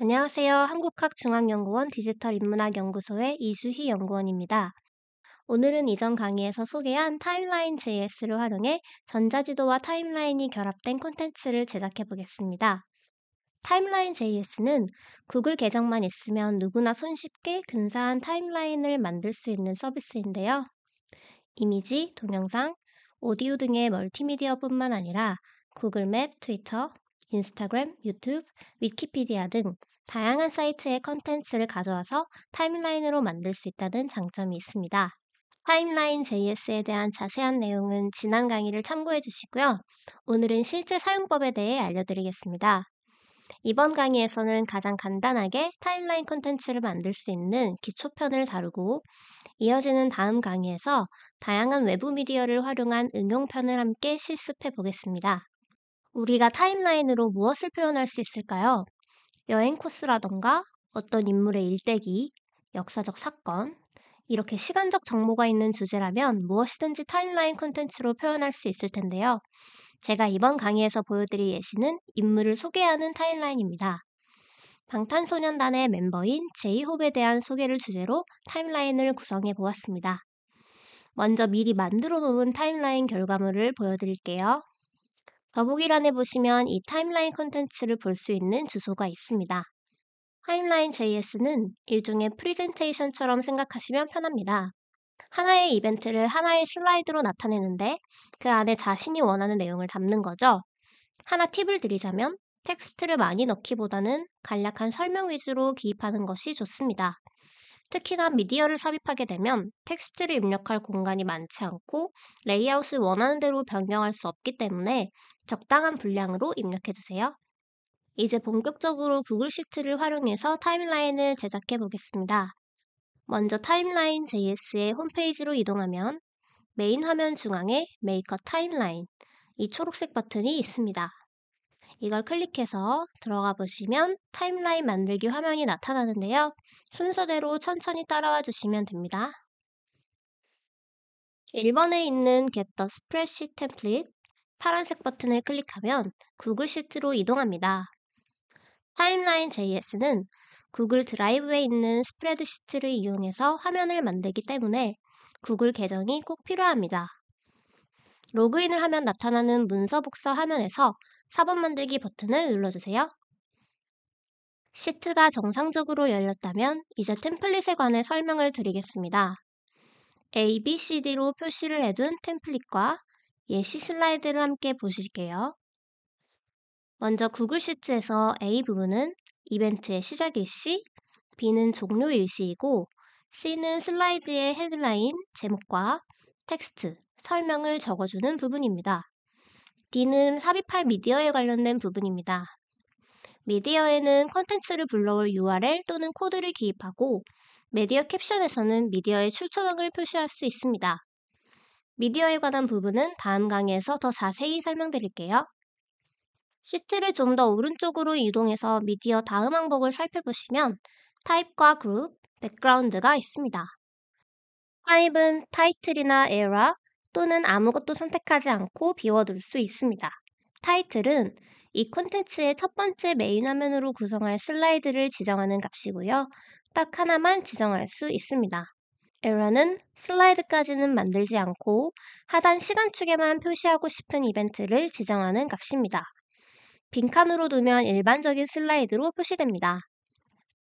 안녕하세요. 한국학중앙연구원 디지털 인문학 연구소의 이수희 연구원입니다. 오늘은 이전 강의에서 소개한 타임라인 JS를 활용해 전자지도와 타임라인이 결합된 콘텐츠를 제작해 보겠습니다. 타임라인 JS는 구글 계정만 있으면 누구나 손쉽게 근사한 타임라인을 만들 수 있는 서비스인데요. 이미지, 동영상, 오디오 등의 멀티미디어뿐만 아니라 구글맵, 트위터, 인스타그램, 유튜브, 위키피디아 등 다양한 사이트의 컨텐츠를 가져와서 타임라인으로 만들 수 있다는 장점이 있습니다. 타임라인 JS에 대한 자세한 내용은 지난 강의를 참고해 주시고요. 오늘은 실제 사용법에 대해 알려드리겠습니다. 이번 강의에서는 가장 간단하게 타임라인 콘텐츠를 만들 수 있는 기초편을 다루고 이어지는 다음 강의에서 다양한 외부 미디어를 활용한 응용편을 함께 실습해 보겠습니다. 우리가 타임라인으로 무엇을 표현할 수 있을까요? 여행 코스라던가 어떤 인물의 일대기, 역사적 사건, 이렇게 시간적 정보가 있는 주제라면 무엇이든지 타임라인 콘텐츠로 표현할 수 있을 텐데요. 제가 이번 강의에서 보여드릴 예시는 인물을 소개하는 타임라인입니다. 방탄소년단의 멤버인 제이홉에 대한 소개를 주제로 타임라인을 구성해 보았습니다. 먼저 미리 만들어 놓은 타임라인 결과물을 보여드릴게요. 더보기란에 보시면 이 타임라인 컨텐츠를 볼 수 있는 주소가 있습니다. 타임라인 JS는 일종의 프리젠테이션처럼 생각하시면 편합니다. 하나의 이벤트를 하나의 슬라이드로 나타내는데 그 안에 자신이 원하는 내용을 담는 거죠. 하나 팁을 드리자면 텍스트를 많이 넣기보다는 간략한 설명 위주로 기입하는 것이 좋습니다. 특히나 미디어를 삽입하게 되면 텍스트를 입력할 공간이 많지 않고 레이아웃을 원하는 대로 변경할 수 없기 때문에 적당한 분량으로 입력해 주세요. 이제 본격적으로 구글 시트를 활용해서 타임라인을 제작해 보겠습니다. 먼저 타임라인 JS의 홈페이지로 이동하면 메인 화면 중앙에 메이커 타임라인 이 초록색 버튼이 있습니다. 이걸 클릭해서 들어가 보시면 타임라인 만들기 화면이 나타나는데요. 순서대로 천천히 따라와 주시면 됩니다. 1번에 있는 Get the Spreadsheet Template 파란색 버튼을 클릭하면 구글 시트로 이동합니다. 타임라인 JS는 구글 드라이브에 있는 스프레드시트를 이용해서 화면을 만들기 때문에 구글 계정이 꼭 필요합니다. 로그인을 하면 나타나는 문서 복사 화면에서 사본 만들기 버튼을 눌러주세요. 시트가 정상적으로 열렸다면 이제 템플릿에 관해 설명을 드리겠습니다. A, B, C, D로 표시를 해둔 템플릿과 예시 슬라이드를 함께 보실게요. 먼저 구글 시트에서 A 부분은 이벤트의 시작 일시, B는 종료 일시이고 C는 슬라이드의 헤드라인, 제목과 텍스트, 설명을 적어주는 부분입니다. D는 삽입할 미디어에 관련된 부분입니다. 미디어에는 컨텐츠를 불러올 URL 또는 코드를 기입하고 미디어 캡션에서는 미디어의 출처 등을 표시할 수 있습니다. 미디어에 관한 부분은 다음 강의에서 더 자세히 설명드릴게요. 시트를 좀 더 오른쪽으로 이동해서 미디어 다음 항목을 살펴보시면 타입과 그룹, 백그라운드가 있습니다. 타입은 타이틀이나 에라 또는 아무것도 선택하지 않고 비워둘 수 있습니다. 타이틀은 이 콘텐츠의 첫 번째 메인 화면으로 구성할 슬라이드를 지정하는 값이고요. 딱 하나만 지정할 수 있습니다. 에러는 슬라이드까지는 만들지 않고 하단 시간축에만 표시하고 싶은 이벤트를 지정하는 값입니다. 빈칸으로 두면 일반적인 슬라이드로 표시됩니다.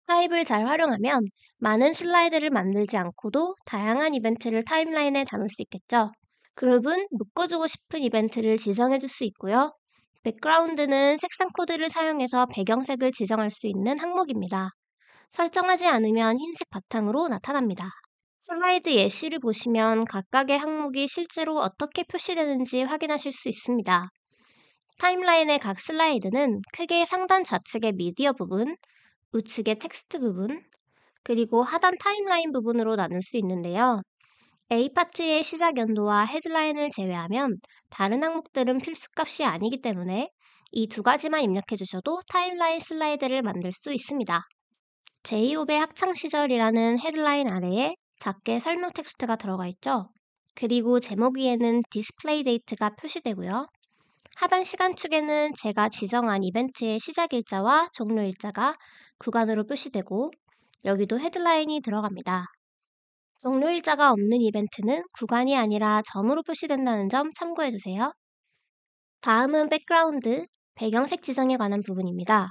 타입을 잘 활용하면 많은 슬라이드를 만들지 않고도 다양한 이벤트를 타임라인에 담을 수 있겠죠. 그룹은 묶어주고 싶은 이벤트를 지정해 줄 수 있고요. 백그라운드는 색상 코드를 사용해서 배경색을 지정할 수 있는 항목입니다. 설정하지 않으면 흰색 바탕으로 나타납니다. 슬라이드 예시를 보시면 각각의 항목이 실제로 어떻게 표시되는지 확인하실 수 있습니다. 타임라인의 각 슬라이드는 크게 상단 좌측의 미디어 부분, 우측의 텍스트 부분, 그리고 하단 타임라인 부분으로 나눌 수 있는데요. A파트의 시작 연도와 헤드라인을 제외하면 다른 항목들은 필수값이 아니기 때문에 이 두 가지만 입력해 주셔도 타임라인 슬라이드를 만들 수 있습니다. 제이홉의 학창시절이라는 헤드라인 아래에 작게 설명 텍스트가 들어가 있죠. 그리고 제목 위에는 디스플레이 데이트가 표시되고요. 하단 시간축에는 제가 지정한 이벤트의 시작 일자와 종료 일자가 구간으로 표시되고 여기도 헤드라인이 들어갑니다. 종료 일자가 없는 이벤트는 구간이 아니라 점으로 표시된다는 점 참고해주세요. 다음은 백그라운드, 배경색 지정에 관한 부분입니다.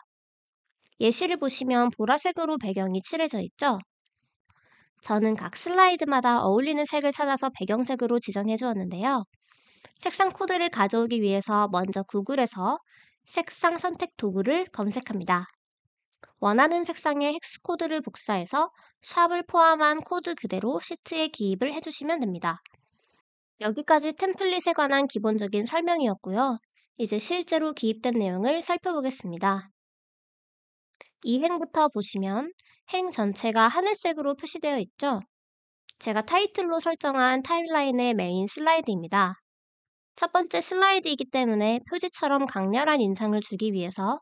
예시를 보시면 보라색으로 배경이 칠해져 있죠? 저는 각 슬라이드마다 어울리는 색을 찾아서 배경색으로 지정해 주었는데요. 색상 코드를 가져오기 위해서 먼저 구글에서 색상 선택 도구를 검색합니다. 원하는 색상의 헥스 코드를 복사해서 샵을 포함한 코드 그대로 시트에 기입을 해주시면 됩니다. 여기까지 템플릿에 관한 기본적인 설명이었고요. 이제 실제로 기입된 내용을 살펴보겠습니다. 이행부터 보시면 행 전체가 하늘색으로 표시되어 있죠? 제가 타이틀로 설정한 타임라인의 메인 슬라이드입니다. 첫 번째 슬라이드이기 때문에 표지처럼 강렬한 인상을 주기 위해서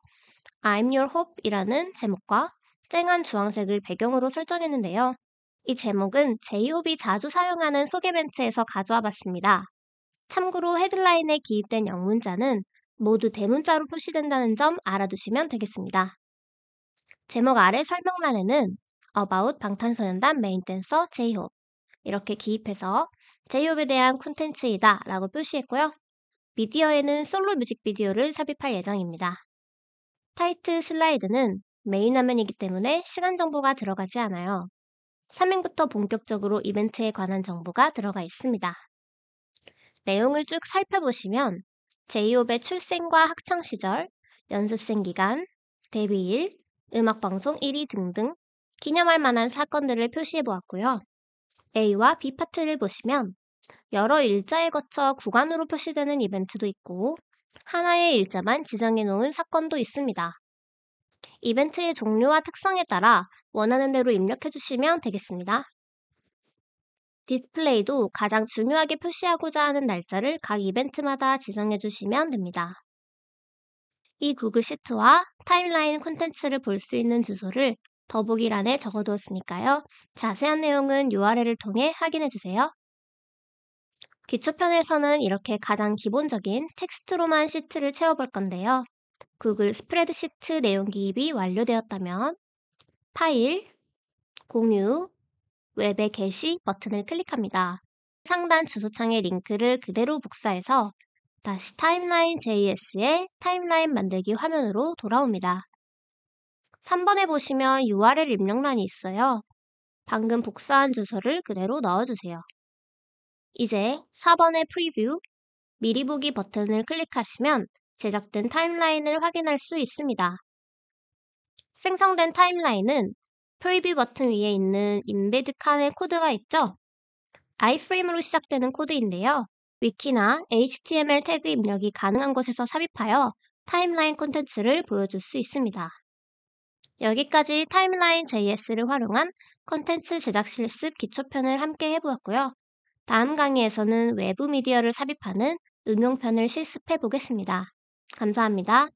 I'm Your Hope이라는 제목과 쨍한 주황색을 배경으로 설정했는데요. 이 제목은 제이홉이 자주 사용하는 소개 멘트에서 가져와 봤습니다. 참고로 헤드라인에 기입된 영문자는 모두 대문자로 표시된다는 점 알아두시면 되겠습니다. 제목 아래 설명란에는 About 방탄소년단 메인 댄서 제이홉 이렇게 기입해서 제이홉에 대한 콘텐츠이다 라고 표시했고요. 미디어에는 솔로 뮤직비디오를 삽입할 예정입니다. 타이트 슬라이드는 메인 화면이기 때문에 시간 정보가 들어가지 않아요. 3행부터 본격적으로 이벤트에 관한 정보가 들어가 있습니다. 내용을 쭉 살펴보시면 제이홉의 출생과 학창 시절, 연습생 기간, 데뷔일, 음악방송 1위 등등 기념할 만한 사건들을 표시해 보았고요. A와 B 파트를 보시면 여러 일자에 거쳐 구간으로 표시되는 이벤트도 있고 하나의 일자만 지정해 놓은 사건도 있습니다. 이벤트의 종류와 특성에 따라 원하는 대로 입력해 주시면 되겠습니다. 디스플레이도 가장 중요하게 표시하고자 하는 날짜를 각 이벤트마다 지정해 주시면 됩니다. 이 구글 시트와 타임라인 콘텐츠를 볼 수 있는 주소를 더보기란에 적어두었으니까요. 자세한 내용은 URL을 통해 확인해 주세요. 기초편에서는 이렇게 가장 기본적인 텍스트로만 시트를 채워볼 건데요. 구글 스프레드시트 내용 기입이 완료되었다면 파일, 공유, 웹의 게시 버튼을 클릭합니다. 상단 주소창의 링크를 그대로 복사해서 다시 타임라인 JS의 타임라인 만들기 화면으로 돌아옵니다. 3번에 보시면 URL 입력란이 있어요. 방금 복사한 주소를 그대로 넣어주세요. 이제 4번의 프리뷰, 미리 보기 버튼을 클릭하시면 제작된 타임라인을 확인할 수 있습니다. 생성된 타임라인은 프리뷰 버튼 위에 있는 임베드 칸의 코드가 있죠? 아이프레임으로 시작되는 코드인데요. 위키나 HTML 태그 입력이 가능한 곳에서 삽입하여 타임라인 콘텐츠를 보여줄 수 있습니다. 여기까지 타임라인 JS를 활용한 콘텐츠 제작 실습 기초편을 함께 해보았고요. 다음 강의에서는 외부 미디어를 삽입하는 응용편을 실습해 보겠습니다. 감사합니다.